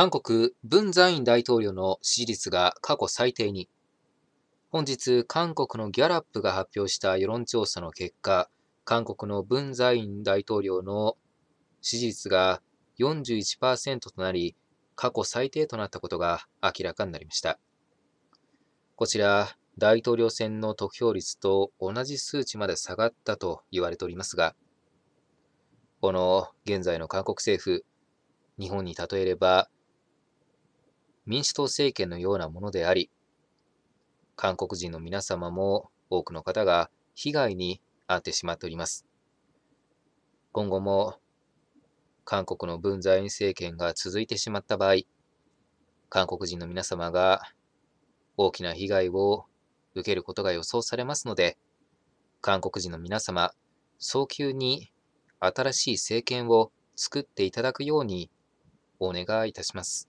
韓国、文在寅大統領の支持率が過去最低に。本日、韓国のギャラップが発表した世論調査の結果、韓国の文在寅大統領の支持率が41%となり、過去最低となったことが明らかになりました。こちら、大統領選の得票率と同じ数値まで下がったと言われておりますが、この現在の韓国政府、日本に例えれば民主党政権のようなものであり、韓国人の皆様も多くの方が被害に遭ってしまっております。今後も韓国の文在寅政権が続いてしまった場合、韓国人の皆様が大きな被害を受けることが予想されますので、韓国人の皆様、早急に新しい政権を作っていただくようにお願いいたします。